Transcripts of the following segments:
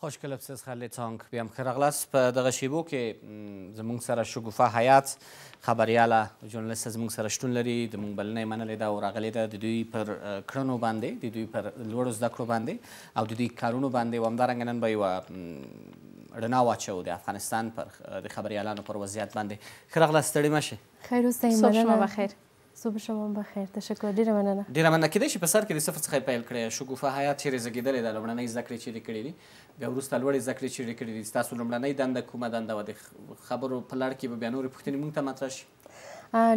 خوش کلب سیز خلی تانک بیا مخیر اغلاس په دغه شیبو کې زمونږ سره شګوفه حیات خبریاله ژورنالیست زمونږ سره شتون لري د مونږ بلنه یې منلې ده او راغلې ده د دوی پر کړنو باندې د دوی پر لوړو زده کړو باندې او د دوی کارونو باندې او همدارنګه نن به یوه رڼا واچوو د افغانستان پر د خبریالانو پر وضعیت باندې ښه راغلاست ستړي مه شئ خیر اوسئ مننه بخیر صبح شما بخیر تشکر ډیره مننه ډیره مننه کېدای شي په سر کې د صفر څخه پیل کړی شګوفه حیات چیرې زګیدلې ده لومړنۍ زده کړې چیرې کړې دي بیا وروسته لوړې زده کړې چیرې کړې دي ستاسو لومړنۍ دنده کومه دنده وه د خبرو په لړ کې به بیا نورې پوښتنې موږ ته مطرح شي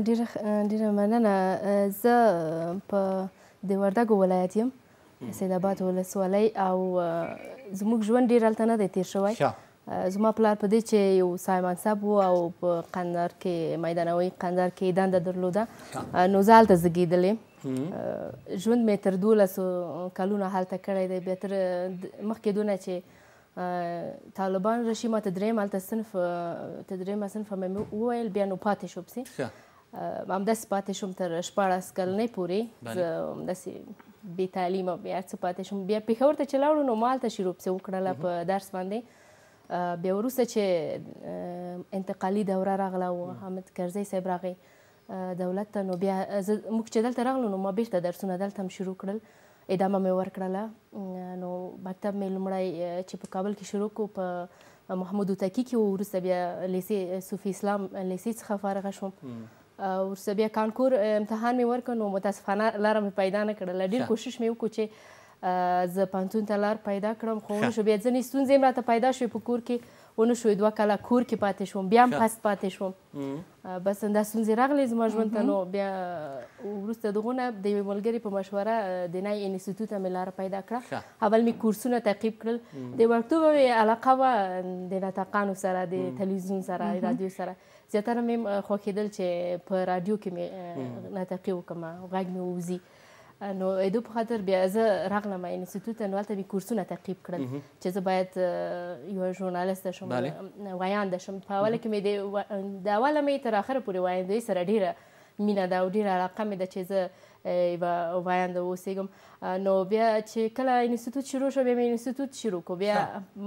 ډیره ډیره مننه زه په د وردګو ولایت یم سیدآباد ولسوالۍ او زموږ ژوند ډېر هلته نه دی تېر شوی زما پلار په دې چې یو سای منصب وو او په قندار کې میدانوي قندار کې دنده درلوده نو زال ته زګیدلې ژوند مې تر دولسو کلونه هلته کړی دی بیا تر مخکې دونه چې طالبان راشي ما تدریم هلته صنف تدریم صنف مې وویل بیا نو پاتې شو پسې همداسې پاتې شوم تر شپاړس کلنۍ پورې زه همداسې بې تعلیمه بیا هر څه پاتې شوم بیا پېښور ته چې لاړو نو ما هلته شروع پسې وکړله په درس باندې بیا وروسته چې انتقالي دوره راغله او حامد کرزی صاحب راغی دولت ته نو بیا موږ چې دلته راغلو نو ما بیرته درسونه دلته هم شروع کړل ادامه مې ورکړله نو مکتب مې لومړی چې په کابل کې شروع کړو په محمود هوتکي کې وروسته بیا لیسې صوفي اسلام لیسې څخه فارغه شوم ورسته بیا کانکور امتحان مې ورکړ نو متاسفانه لاره مې پیدا نه کړله ډېر کوشش مې وکړو چې زه پانتون ته لار پیدا کړم خو ونه شو بیا ځینې ستونزې راته پیدا شوې په کور کې ونه شوې دوه کاله کور کې پاتې شوم بیا هم پست پاتې شوم بس همدا ستونزې راغلې زما ژوند ته نو بیا وروسته دغونه د یوې ملګرې په مشوره د نای انسټیټوت ته مې لاره پیدا کړه اول مې کورسونه تعقیب کړل د وکتوبه مې علاقه وه د نطاقانو سره د تلویزیون سره رادیو سره زیاتره مې خوښېدل چې په رادیو کې مې نطاقي وکړم غږ مې ووځي نو اېدو په خاطر بیا زه راغلم انسټیټیوټ ته نو هلته مې کورسونه تعقیب کړل چې زه باید یو ژورنالیسته شم ویانده شم په اوله کې مې د اوله مې تر آخره پورې ویاندوی سره ډېره مینه ده او ډېره علاقه مې ده چې زه یوه ویانده اوسېږم نو بیا چې کله انسټیټیوټ شروع شو بیا مې انسټیټیوټ شروع کړو بیا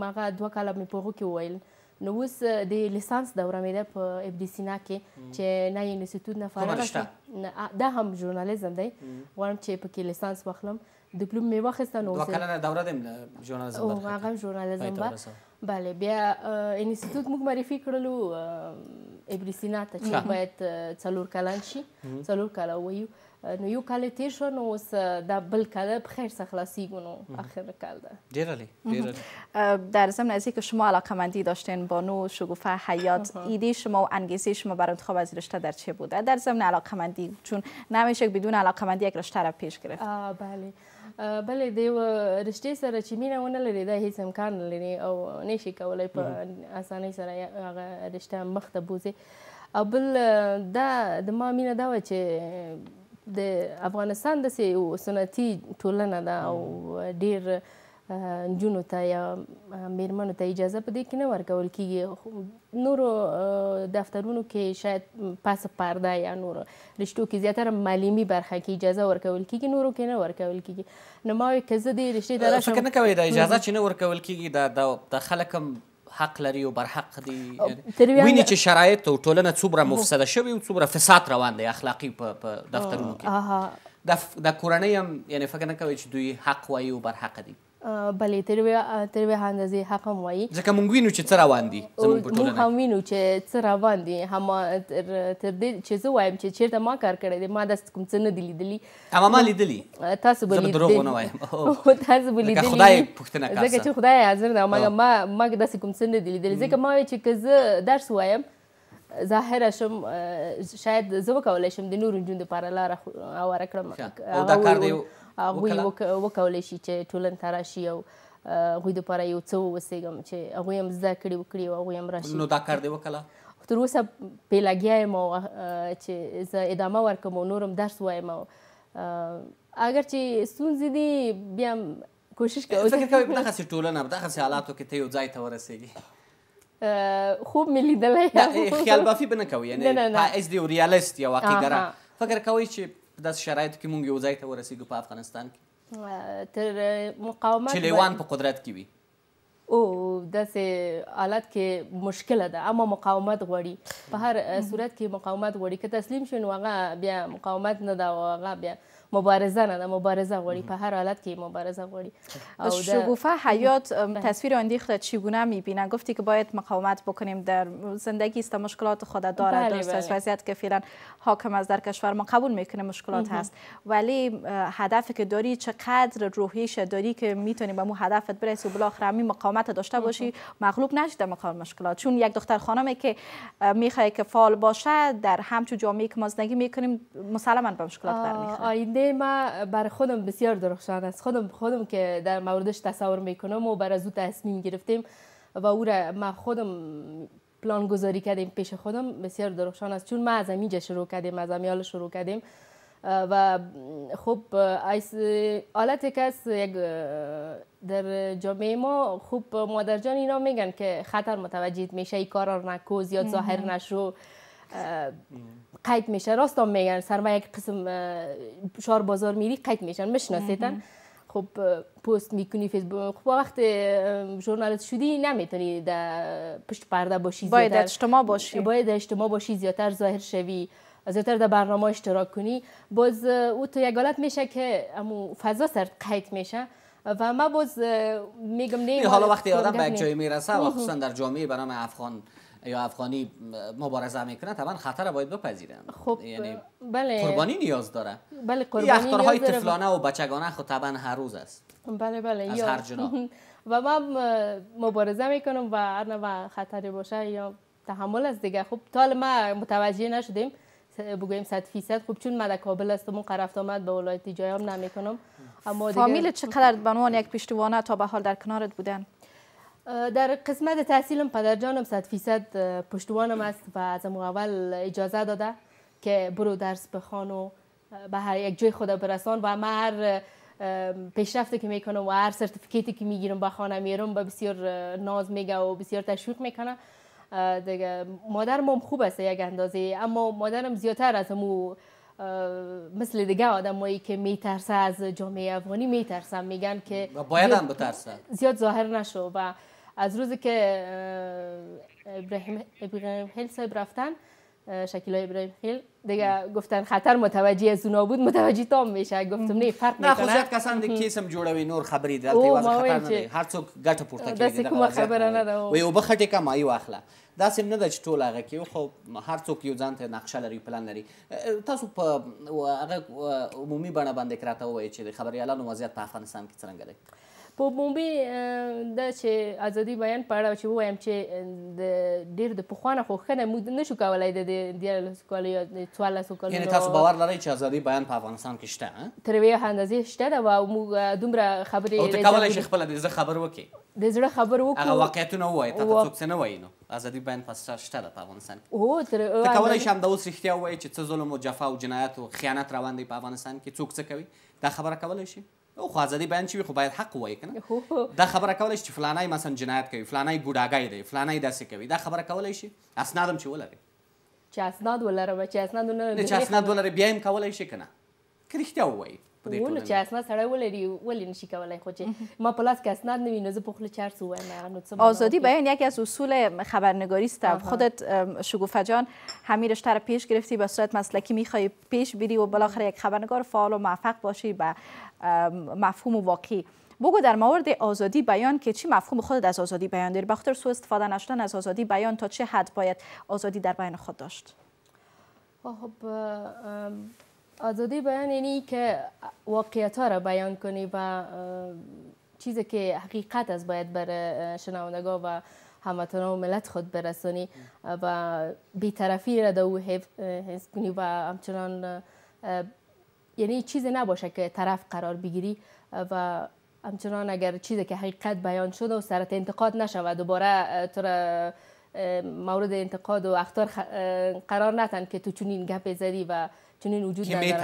هغه دوه کاله مې په هغو کې وویل نو اوس د لیسانس دوره مې ده په ابن سینا کې چې نه انسټیټیوټ نه فارغه دا هم ژورنالیزم دی غواړم چې پکې لیسانس واخلم ډیپلوم مې واخیسته نو دوه کلنه دوره ده ژورنالیزم او هغه ژورنالیزم بله بیا انسټیټیوټ موږ معرفي کړلو ابن سینا ته چې باید څلور کلن شي څلور کاله ویو نو یو کال تیر شو نو اوس دا بل کال په خیر څخه خلاصیږو نو آخر کال ده دیرالی دیرالی در ضمن از اینکه شما علاقه مندی داشتین با نو شگوفه حیات ایده شما و انگیزه شما برای انتخاب از رشته در چه بوده در ضمن علاقه مندی چون نمیشه بدون علاقه مندی یک رشته را پیش گرفت بله بله د یو رشتې سره چې مینه ونه لري دا هیڅ امکان نه لري او نشي کولی په اسانۍ سره هغه رشته مخ ته بوځي او بل دا د ما مینه دا وه چې د افغانستان د یو سنتي ټولنه ده او ډیر نجونو ته یا میرمنو ته اجازه په دې کې نه ورکول کیږي نورو دفترونو کې شاید پاس پرده یا نورو رشتو کې زیاتره معلمي برخه کې اجازه ورکول کیږي نورو کې نه ورکول کیږي نو ما وایي که زه دې رشتې ته راشم فکر نه کوئ دا اجازه چې نه ورکول کیږي دا د خلک هم حق لري او برحق دي ویني چې شرایط او ټولنه څومره مفسده شوې او څومره فساد روان دی اخلاقی په دفترونو کې د کورنۍ هم یعنی فکر نه کوي چې دوی حق وایي او برحق دي بلې تر تر وه اندازې حق هم وایي ځکه مونږ وینو چې څه روان دي زمونږ په ټولنه هم وینو چې څه روان دي هم تر دې چې زه وایم چې چیرته ما کار کړی دی ما داسې کوم څه نه دي لیدلی اما ما لیدلی تاسو به لیدلی زه دروغ نه وایم تاسو به لیدلی خدای پوښتنه کوي ځکه چې خدای حاضر نه ما ما ما داسې کوم څه نه دي لیدلی ځکه ما چې که زه درس وایم ظاهر شم شاید زه وکولای شم د نورو نجونو لپاره لاره هواره کړم او دا کار دی هغوی وکولی شي چې ټولن ته راشي او هغوی دپاره یو څه ووسېږم چې هغوی هم زده کړې وکړي او هغوی هم راشي نو دا کار دې وکړه تر اوسه پې لګیا یم او چې زه ادامه ورکوم او نور هم درس وایم او اگر چې ستونزې دي بیا هم کوشش کوم فکر کوئ په دغسې ټولنه په دغسې حالاتو کې ته یو ځای ته ورسېږي خوب مې لیدلی خیال بافي به نه کوئ یعنې از یو ریالست یو واقعګره فکر کوئ چې په داسې شرایطو کې مونږ یو ځای ته ورسیږو په افغانستان کې تر مقاومت چې لیوان په قدرت کې وي او داسې حالت کې مشکله ده اما مقاومت غواړي په هر صورت کې مقاومت غواړي که تسلیم شي نو هغه بیا مقاومت نه ده او هغه بیا مبارزه نه مبارزه غواړي په هر حالت کې مبارزه غواړي خب. شګوفه حیات بله. تصویر اندیخت چگونه میبینه گفتی که باید مقاومت بکنیم در زندگی است مشکلات خود دارد بله، درست است بله. وضعیت که فعلا حاکم از در کشور ما قبول میکنه مشکلات هست ولی هدفی که داری چقدر روحیش داری که میتونی به مو هدفت برسی و بالاخره می مقاومت داشته باشی مغلوب نشی در مقابل مشکلات چون یک دختر خانمه که میخواد که فال باشه در همچو جامعه که ما زندگی میکنیم مسلما به مشکلات برمیخوره ایده ما بر خودم بسیار درخشان است خودم خودم که در موردش تصور میکنم و بر از او تصمیم گرفتیم و او را ما خودم پلان گذاری کردیم پیش خودم بسیار درخشان است چون ما از همینجا شروع کردیم از امیال شروع کردیم و خب حالت کس یک در جامعه ما خوب مادر جان اینا میگن که خطر متوجه میشه ای کار نکو زیاد ظاهر نشو قید میشه راست هم میگن ما یک قسم شار بازار میری قید میشن مشناسیتن خب پست میکنی فیسبوک خب وقتی ژورنالیست شدی نمیتونی در پشت پرده باشی باید اجتماع باشی باید اجتماع باشی زیادتر ظاهر شوی زیادتر در برنامه اشتراک کنی باز او تو یک حالت میشه که امو فضا سر قید میشه و ما باز میگم نه حالا وقتی آدم به یک جایی میرسه و خصوصا در جامعه برام افغان یا افغانی مبارزه میکنه طبعا خطر باید بپذیرن خب یعنی بله قربانی نیاز داره بله قربانی های طفلانه و بچگانه خب طبعا هر روز است بله بله از هر جنا. و من مبارزه میکنم و هر نوع خطری باشه یا تحمل از دیگه خب تا ما متوجه نشدیم بگویم 100 فیصد خب چون من در کابل هستم قرفت آمد به ولایت جای نمیکنم اما فامیل چقدر به یک پشتوانه تا به حال در کنارت بودن در قسمت تحصیلم پدر جانم صد فیصد پشتوانم است و از اول اجازه داده که برو درس بخوان و به هر یک جای خود برسان و من هر پیشرفتی که میکنم و هر سرتیفیکیتی که میگیرم به خانه میرم به بسیار ناز میگه و بسیار تشویق میکنه دیگه مادرم خوب است یک اندازه اما مادرم زیادتر از مو مثل دیگه آدمایی که میترسه از جامعه افغانی میترسن میگن که باید هم بترسه زیاد ظاهر نشو و از روزی که ابراهیم ابراهیم هیل صاحب رفتن شکیلا ابراهیم خیل دیگه گفتن خطر متوجه از اونا بود متوجه تام میشه گفتم نه فرق میکنه نه خصوصیت کسان دیگه کیسم جوړوي نور خبرې دلته واسه خطر نه دی هر څوک ګټه پورته کوي دغه کومه خبره نه ده وي او بخټه کم ای واخله دا سم نه ده چې ټول هغه کې خو هر څوک یو ځان ته نقشه لري پلان لري تاسو په هغه عمومي بڼه باندې کراته وایي چې د خبريالانو وضعیت په افغانستان کې څنګه دی په بومبې د چې ازادي بیان په اړه چې وایم چې د ډیر د پخوانه خوښنه موږ نشو کولای د دیالوس کولای یا 14 کولای یعنی تاسو باور لرئ چې ازادي بیان په افغانستان کې شته تر یوه اندازې شته دا او موږ دومره خبرې او ته کولای شي خپل د خبر وکي د زړه خبر وکړو هغه واقعیتونه وایي تا څوک څه نه وایي نو ازادي بیان پسته شته په افغانستان کې هو تر ته کولای شم د اوس رښتیا وایي چې څه ظلم او جفا او جنایت او خیانت روان دي په افغانستان کې څوک څه کوي دا خبره کولای شي او خوازدي بیان شوي خو باید حق ووایي که نه دا خبره کولی شي چې فلانی مثلا جنایت کوي فلانی ګوډاګی دی فلانی داسې کوي دا خبره کولی شي اسناد هم چې ولري چې اسناد ولرم چې اسناد ولرم چې اسناد ولري بیا هم کولی شي که نه که رښتیا ووایي ولې چې اسناد سره ولې نشي ما پلاس کې اسناد نه وینم زه آزادی بیان یکی از اصول خبرنگاری است خودت شگوفه جان همین تر پیش گرفتی به صورت مسلکی میخوای پیش بری و بالاخره یک خبرنگار فعال و موفق باشی به مفهوم و واقعی بگو در مورد آزادی بیان که چی مفهوم خودت از آزادی بیان داری بخاطر سو استفاده نشدن از آزادی بیان تا چه حد باید آزادی در بیان خود داشت خب آزادی بیان یعنی که واقعیت ها را بیان کنی و چیزی که حقیقت است باید بر شنوندگا و همتان و ملت خود برسانی و بیطرفی را در او حفظ کنی و همچنان یعنی چیزی نباشه که طرف قرار بگیری و همچنان اگر چیزی که حقیقت بیان شده و سرت انتقاد نشود دوباره تو را مورد انتقاد و اختار قرار نتن که تو چونین گپ زدی و چنین وجود که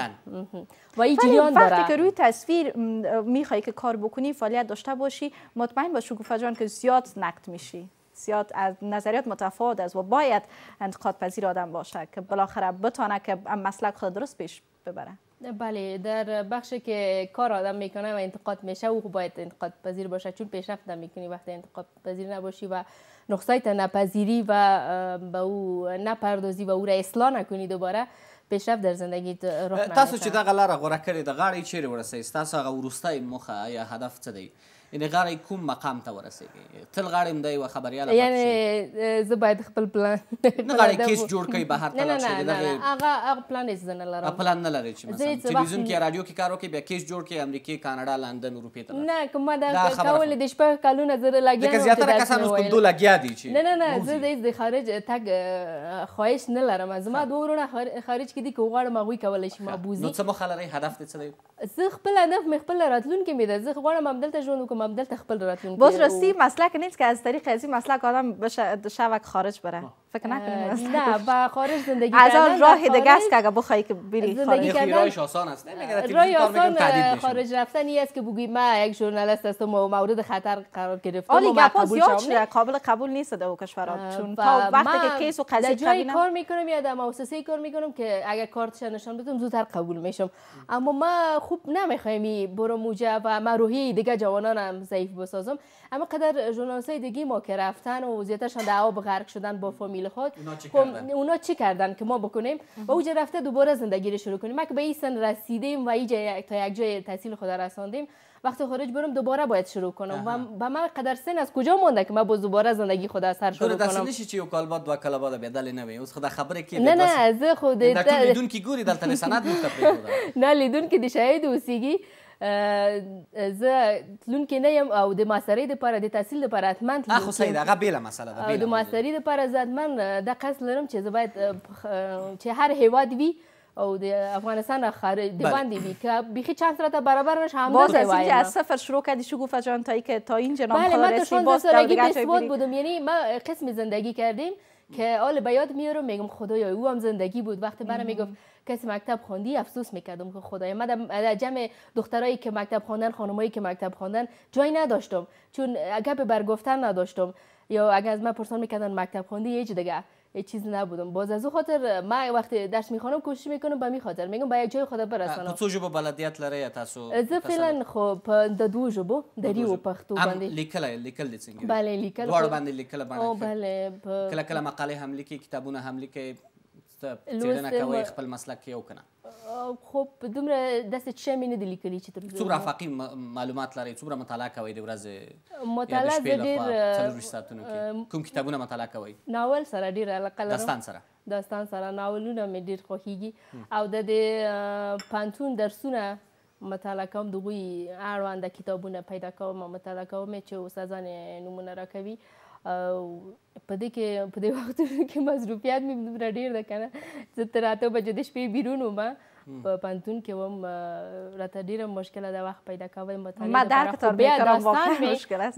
و این جریان داره وقتی که روی تصویر میخوای که کار بکنی فعالیت داشته باشی مطمئن باش شگوفه جان که زیاد نقد میشی زیاد از نظریات متفاوت است و باید انتقاد پذیر آدم باشه که بالاخره بتانه که مسلک خود درست پیش ببره بله در بخشی که کار آدم میکنه و انتقاد میشه او باید انتقاد پذیر باشه چون پیشرفت نمیکنی وقتی انتقاد پذیر نباشی و نقصایت نپذیری و به او نپردازی و او را اصلاح نکنی دوباره پیشرفت در زندگی رخ تاسو چې دغه لاره غوره کړې د غاړې چیرې ورسئ ستاسو هغه وروستی موخه یا هدف څه دی یعنی غاړه کوم مقام ته ورسیږي تل غاړه مده یو خبريال یعنی زه باید خپل پلان نه غاړه کیس جوړ کړي بهر ته لاړ شي هغه هغه پلان یې زنه لرم پلان نه لري چې مثلا تلویزیون کې رادیو کې کار وکړي بیا کیس جوړ کړي امریکای کاناډا لندن اروپا ته نه کوم دا کول د شپږ کالونه زره لګیا نه زیاتره کسان اوس په دوه لګیا دي چې نه نه نه زه د خارج تک خواهش نه لرم زما دوه ورونه خارج کې دي کو غواړم هغه کولای شي ما بوزي نو څه مخالره هدف څه دی زه خپل هدف مې خپل راتلونکي مې ده زه غواړم همدلته ژوند وکړم تخبل دلته خپل مسلک نیست که از طریق از این مسلک آدم بشه شبک خارج بره فکر نکنیم نه با خارج زندگی کردن از راه دیگه است که اگه بخوای که بری زندگی کردن راهش آسان است راه آسان خارج رفتن این است که بگی ما یک ژورنالیست هستم و مورد خطر قرار گرفتم ولی گپا زیاد شده قابل قبول نیست در کشورات. چون تا وقتی که کیس و قضیه جایی کار میکنم یا در مؤسسه کار میکنم که اگر کارت نشان بدم زودتر قبول میشم اما ما خوب نمیخوایم برو موجه و ما روحی دیگه جوانانم ضعیف بسازم اما قدر های دیگه ما که رفتن و زیاترشان در آب غرق شدن با فامیل فامیل خود اونا چی, خب، کردن؟ اونا چی کردن که ما بکنیم و اوجا رفته دوباره زندگی رو شروع کنیم ما که به این سن رسیدیم و اینجا تا یک جای تحصیل خود رساندیم وقتی خارج برم دوباره باید شروع کنم و به من قدر سن از کجا مونده که ما باز دوباره زندگی خود از سر شروع کنم دور دست چی و کالباد و کالباد به دل نه اوس خدا خبره کی نه نه از خود دل... لیدون کی گوری سند نه لیدون کی دشاید وسیگی زه تلونکې نه یم او د ماسټرۍ لپاره د تحصیل لپاره حتمن خو صحیح ده هغه بېله مسله ده د ماسټرۍ لپاره زه حتمن دا قصد لرم چې زه باید چې هر هیواد وي او د افغانستان خارج د باندې بی که بیخی چانس راته برابر نش هم باز از اینکه از صفر شروع کردی شو گفت جان تا که تا این جناب بله من تو باز سالگی بسواد بودم یعنی ما قسم زندگی کردیم که آل به یاد میارم میگم خدایا او هم زندگی بود وقتی برام میگفت کسی مکتب خواندی افسوس میکردم که خدای من در جمع دخترایی که مکتب خوندن خانمایی که مکتب خواندن جای نداشتم چون به برگفتن نداشتم یا اگر از من پرسان میکردن مکتب خوندی یه دیگه هیچ چیز نبودم باز از او خاطر ما وقتی درس میخوانم کوشش میکنم به می خاطر میگم با یک جای خدا برسانم تو با بلدیت لره تاسو از فعلا خوب. د دو با. دری و پختو باندې لیکل لیکل دي څنګه بله لیکل ور خب. باندې لیکل باندې بله کلا کلا مقاله هم لیکی کتابونه هم لیکی ته څېړنه کوي خپل مسلک یو کنه خو په دومره داسې څه مې نه دي لیکلي چې تر څومره افاقي معلومات لري څومره مطالعه کوي د ورځې مطالعه زه ډېر کوم کتابونه مطالعه کوي ناول سره ډېر علاقه لرم داستان سره داستان سره ناولونه مې ډېر خوښېږي او د دې پانتون درسونه مطالعه کوم د هغوی اړونده کتابونه پیدا کوم او مطالعه کوم چې استادان یې نومونه راکوي په دې کې په دې وختونو کې مصروفیت مې دومره ډېر ده کنه زه تر اته بجې د شپې بیرون وم په پانتون کې وم راته ډېره مشکله ده وخت پیدا کوی مطالعه بیا داستان مې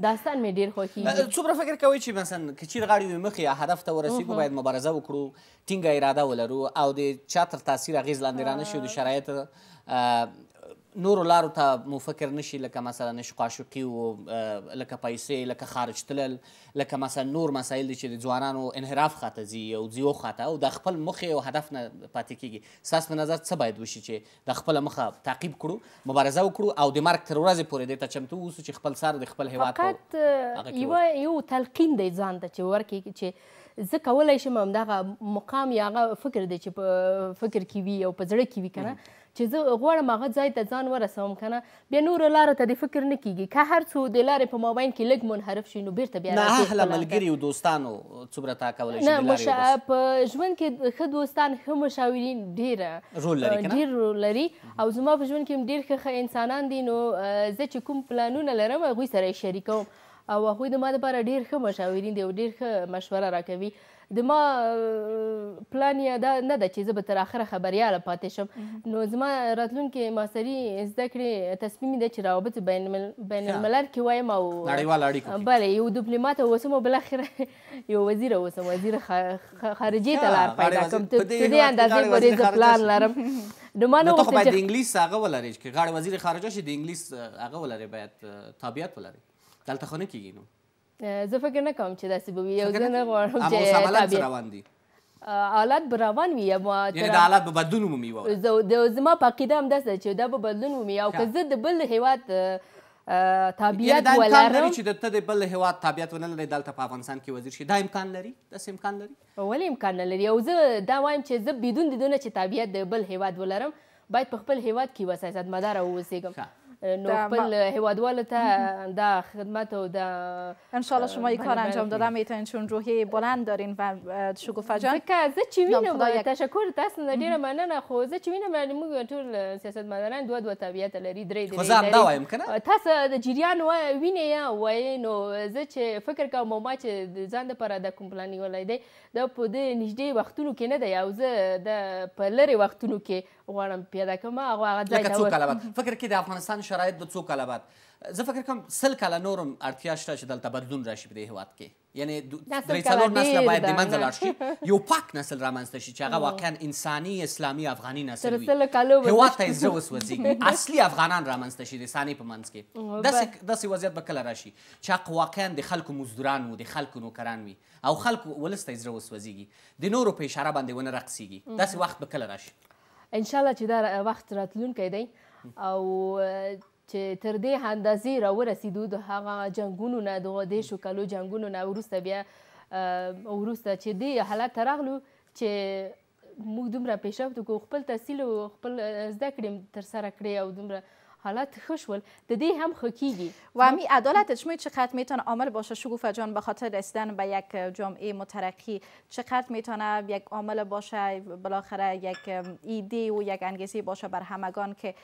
داستان مې ډېر خوښېږي څومره فکر کوئ چې مثلا که چیرې غاړې مې مخې هدف ته ورسېږو باید مبارزه وکړو ټینګه اراده ولرو او د چا تر تاثیر اغېز لاندې رانه شو د شرایط نورو لارو ته مو فکر نشي لکه مثلا عشق عاشقي و لکه پیسې لکه خارج تلل لکه مثلا نور مسایل دي چې د ځوانانو انحراف خاطه ځي او ځیو خاطه او د خپل مخې او هدف نه پاتې کیږي ستاسو په نظر څه باید وشي چې د خپل مخه تعقیب کړو مبارزه وکړو او د مرګ تر ورځې پورې دې ته چمتو اوسو چې خپل سر د خپل هیواد فقط یو یو تلقین دی ځان ته چې ورکې چې زه کولای شم همدغه مقام یا هغه فکر دی چې په فکر کې وي او په زړه کې وي که نه چې زه غواړم هغه ځای ته ځان ورسوم کنه بیا نور لار ته د فکر نه کیږي که هر څو د لارې په مابین کې لګ منحرف شي نو بیرته بیا راځي نه اهل ملګری او دوستانو څومره تا کولای شي نه مش په ژوند کې ښه دوستان ښه مشاورین ډیر رول لري کنه ډیر رول لري او زما په ژوند کې ډیر ښه انسانان دي نو زه چې کوم پلانونه لرم هغه سره شریکوم او هغه د ما لپاره ډیر ښه مشاورین دي او ډیر ښه مشوره راکوي زما پلان یا دا نه ده چې زه به تر آخره خبریاله پاتې شم نو زما راتلونکي ماسټري زده کړې تصمیم دی چې روابط بین الملل کې وایم او نړیوال اړیکو بله یو ډیپلومات اوسم او بالاخره یو وزیر اوسم وزیر خارجي ته لار پیدا کوم ته دې اندازې پورې زه پلان لرم نو ما نو ته باید انګلیس هغه ولرې چې غاړه وزیر خارجه شي د انګلیس هغه ولرې باید تابعیت ولرې دلته خو نه کېږي نو Eh, زه فکر نه کوم چې داسې به وي یو زه نه غواړم چې روان دي حالات به روان وي یعنې د حالات به بدلون ومومي ووایي زما په عقیده همداسې ده چې دا به بدلون ومومي او که زه د بل هیواد طبیعت ولرم یعنې دا امکان لري چې ته د بل هیواد طبیعت ونه لرې دلته په افغانستان کې وزیر شي دا امکان لري داسې امکان لري ولې امکان نه لري او زه دا وایم چې زه بدون د دونه چې طبیعت د بل هیواد ولرم باید په خپل هیواد کې یوه سیاستمداره واوسېږم نو خپل هوادوالو ته در خدمت و در انشالله شما این کار انجام دادن میتونین چون روحی بلند دارین و شکوفه جان زه چی وینم تشکر تاسو نه ډیره مننه خو زه چی وینم موږ ټول سیاستمداران دوه دوه طبیعت لري درې درې خو زه همدا وایم که نه تاسو د جریان وینې یا وایې نو زه چې فکر کوم ما چې ځان دپاره د کوم پلان نیولی دی دا په دې نږدې وختونو کې نه دی او زه د په لرې وختونو کې غواړم پیدا کړم هغه هغه ځای ته څو کاله بعد فکر کې د افغانستان شرایط به څو کاله بعد زه فکر کوم سل کاله نورم اړتیا شته چې دلته بدلون راشي په دې هیواد کې یعنی درې څلور نسله باید د منځه لاړ شي یو پاک نسل رامنځته شي چې هغه واقعا انساني اسلامي افغاني نسل وي هیواد ته یې زړه وسوځېږي اصلي افغانان رامنځته شي د سانې په منځ کې داسې داسې وضعیت به کله راشي چې حق واقعا د خلکو مزدوران وو د خلکو نوکران وي او خلکو ولس ته یې زړه وسوځېږي د نورو په اشاره باندې ونه رقصېږي داسې وخت به کله راشي ان شاء الله چې دا وخت راتلونکی دی او چې تر دې اندازې راورسېدو د هغه جنګونو نه د دیشو کلو جنګونو نه وروسته بیا وروسته چې دې حالت ته راغلو چې موږ دومره پیشرفت وکړو خپل تحصیل او خپل زده کړې ترسره کړې او دومره حالات خوشول د دې هم خوکیگی و همین خب؟ عدالت چقدر میتونه عمل باشه شگوفه جان به خاطر رسیدن به یک جامعه مترقی چقدر میتونه یک عامل باشه بالاخره یک ایده و یک انگیزه باشه بر همگان که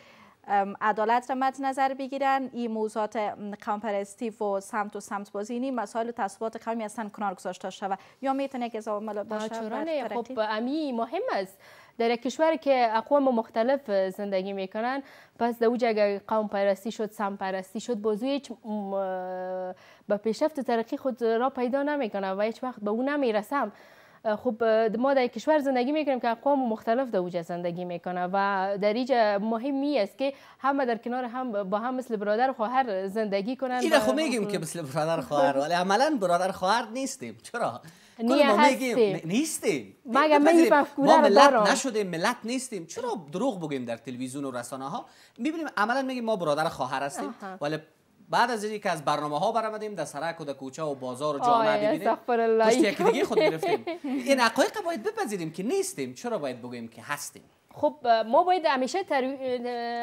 عدالت را مد نظر بگیرن این موضوعات کامپرسیو و سمت و سمت بازینی مسائل و تصویبات قومی هستن کنار گذاشته شود یا میتونه یک از عامل باشه خب امی مهم است در یک کشور که اقوام مختلف زندگی میکنن پس در اوج اگر قوم پرستی شد سم پرستی شد بازو هیچ به پیشرفت و ترقی خود را پیدا نمیکنه و هیچ وقت به او نمیرسم خب ما در کشور زندگی میکنیم که اقوام مختلف در اوج زندگی میکنه و در اینجا مهمی است که همه در کنار هم با هم مثل برادر خواهر زندگی کنند اینو خب میگیم که مثل برادر خواهر ولی عملا برادر خواهر نیستیم چرا نیه ما میگیم نیستیم مگه من ما ملت نشده ملت نیستیم چرا دروغ بگیم در تلویزیون و رسانه ها میبینیم عملا میگیم ما برادر خواهر هستیم ولی بعد از اینکه از برنامه ها برآمدیم در سرک و در کوچه و بازار و جامعه ببینیم پشت یک دیگه خود گرفتیم این حقایق باید بپذیریم که نیستیم چرا باید بگیم که هستیم خب ما باید همیشه تر...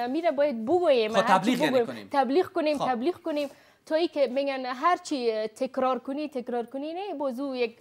میره باید بگوییم خب تبلیغ کنیم تبلیغ کنیم خب. تبلیغ کنیم تا که میگن هرچی تکرار کنی تکرار کنی نه بازو یک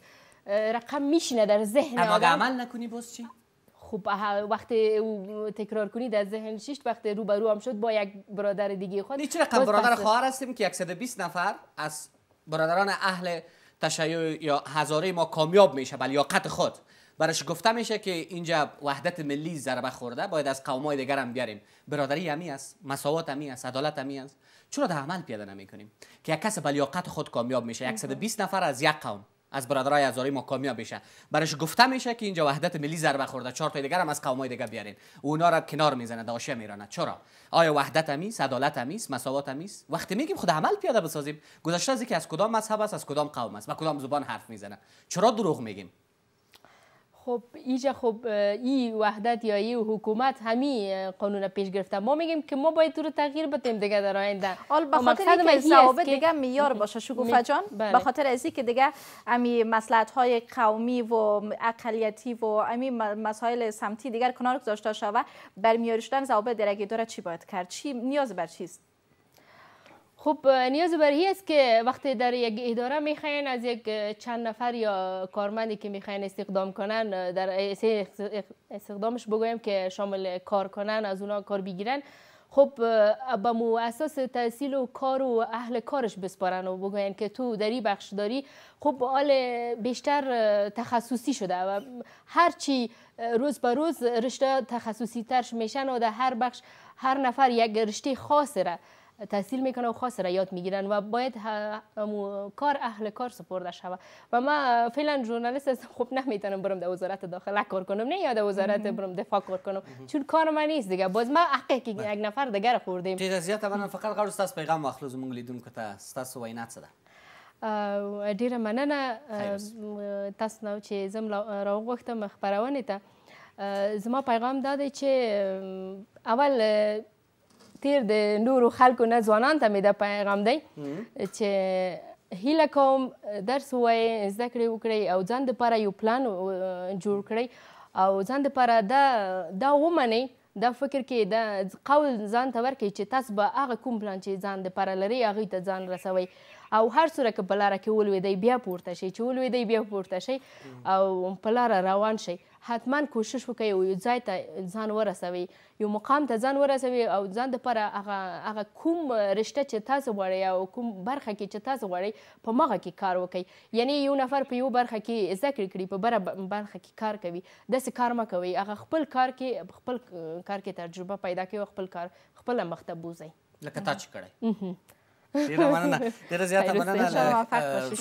رقم میشینه در ذهن اما عمل نکنی باز چی؟ خب وقتی او تکرار کنی در ذهن شیشت وقتی رو هم شد با یک برادر دیگه خود هیچ رقم برادر خواهر هستیم که 120 نفر از برادران اهل تشیع یا هزاره ما کامیاب میشه بل یاقت خود برایش گفته میشه که اینجا وحدت ملی ضربه خورده باید از قومای دیگر هم بیاریم برادری همی است مساوات همی است عدالت همی است چرا در عمل پیاده نمی کنیم که یک کس بلیاقت خود کامیاب میشه 120 خب. نفر از یک قوم از برادرای ازاری ما کامیاب بیشه برش گفته میشه که اینجا وحدت ملی ضربه خورده چهار تا دیگر هم از قومای دیگه بیارین اونا را کنار میزنه داشه میرانه چرا آیا وحدت همیست عدالت همیست مساوات همیست وقتی میگیم خود عمل پیاده بسازیم گذشته از که از کدام مذهب است از کدام قوم است و کدام زبان حرف میزنه چرا دروغ میگیم خب ایجا خب ای وحدت یا ای حکومت همی قانون پیش گرفته ما میگیم که ما باید رو تغییر بدیم دیگه در آینده آل بخاطر بله. اینکه دیگه میار باشه شگوفا جان به خاطر از که دیگه امی مسئلات های قومی و اقلیتی و امی مسائل سمتی دیگر کنار گذاشته شوه بر شدن ثوابت درگی داره چی باید کرد چی نیاز بر چیست خب نیاز بر است که وقتی در یک اداره میخواین از یک چند نفر یا کارمندی که میخواین استخدام کنن در استخدامش بگویم که شامل کار کنن از اونا کار بگیرن خب به مو اساس تحصیل و کار و اهل کارش بسپارن و بگوین که تو این بخش داری خب حال بیشتر تخصصی شده و هرچی روز به روز رشته تخصصی ترش میشن و در هر بخش هر نفر یک رشته خاص را تحصیل میکنه و خاص را یاد میگیرن و باید کار اهل کار سپرده شود و ما فعلا ژورنالیست هستم خب نمیتونم برم در وزارت داخله کار کنم نه یا در وزارت برم دفاع کار کنم چون کار من نیست دیگه باز ما حق بله. یک نفر دیگر خوردیم چیز زیات من فقط قرار است پیغام واخلو زموږ که تا تاسو و څه ده دیره مننه تاسو نو چې زم راوغوښتم خبرونه ته زما پیغام داده که اول تیر د نورو خلکو نه ځوانان ته مې دا پیغام دی چې هیله کوم درس ووایي زده کړې وکړئ او ځان دپاره یو پلان جوړ کړئ او ځان دپاره دا دا ومنئ دا فکر کې دا قول ځان ته ورکړئ چې تاسو به هغه کوم پلان چې ځان دپاره لرئ هغوی ته ځان رسوئ او هر څوره که په لاره کې ولوېدی بیا پورته شئ چې ولوېدی بیا پورته شئ او په لاره روان شئ حتما کوشش وکړئ او یو ځای ته ځان ورسوي یو مقام ته ځان ورسوي او ځان دپاره هغه هغه کوم رشته چې تاسو غواړئ او کوم برخه کې چې تاسو غواړئ په مغه کې کار وکړئ یعنی یو نفر په یو برخه کې زده کړې کړي په بره برخه کې کار کوي داسې کار مه کوئ هغه خپل کار کې خپل کار کې تجربه پیدا کوي خپل کار خپله مخته بوځئ لکه تا چې کړی ډیره مننه ډیره زیاته مننه له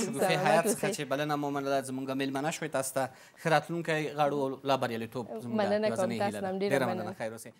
شګوفې حیات څخه چې بلنه مو منله زموږ میلمنه شوې تاسو ته ښه راتلونکی غاړو لا بریالیتوب زموږ مننه کوم تاسو هم ډیره مننه خیر اوسئ